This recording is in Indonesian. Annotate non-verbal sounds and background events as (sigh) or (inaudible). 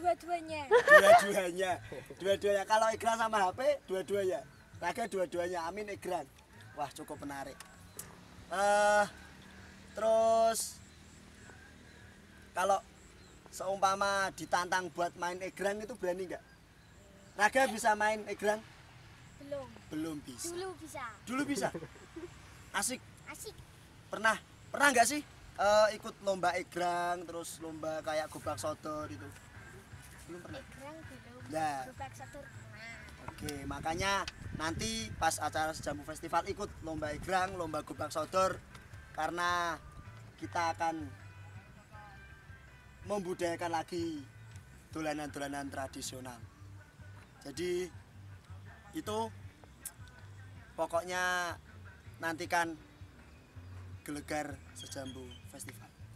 dua-duanya dua-duanya dua-duanya kalau iklan sama HP dua-duanya Raga dua-duanya amin iklan wah cukup menarik uh, terus kalau seumpama ditantang buat main egrang itu berani nggak Raga bisa main egrang belum belum bisa dulu bisa dulu bisa (laughs) asik asik pernah pernah nggak sih uh, ikut lomba egrang terus lomba kayak gobak soto gitu Ya. Oke, makanya nanti pas acara Sejambu Festival ikut lomba igrang, lomba gubang sodor karena kita akan membudayakan lagi dolanan-dolanan tradisional. Jadi itu pokoknya nantikan gelegar sejambu festival.